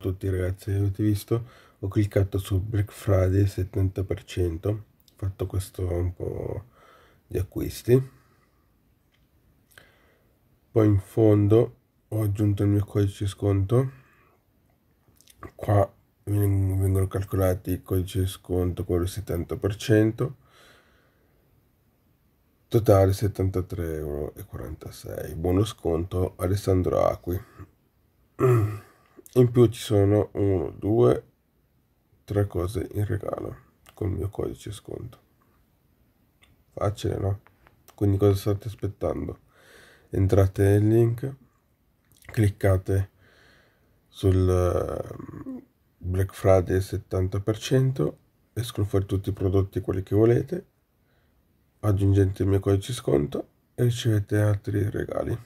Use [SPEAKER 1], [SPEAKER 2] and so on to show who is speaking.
[SPEAKER 1] tutti ragazzi avete visto ho cliccato su Black Friday 70% ho fatto questo un po' di acquisti poi in fondo ho aggiunto il mio codice sconto qua vengono calcolati il codice sconto con il 70% totale 73,46 euro buono sconto Alessandro Acqui in più ci sono 1 2 3 cose in regalo col mio codice sconto facile no quindi cosa state aspettando entrate nel link cliccate sul ehm, black friday 70% escono fuori tutti i prodotti quelli che volete aggiungete il mio codice sconto e ricevete altri regali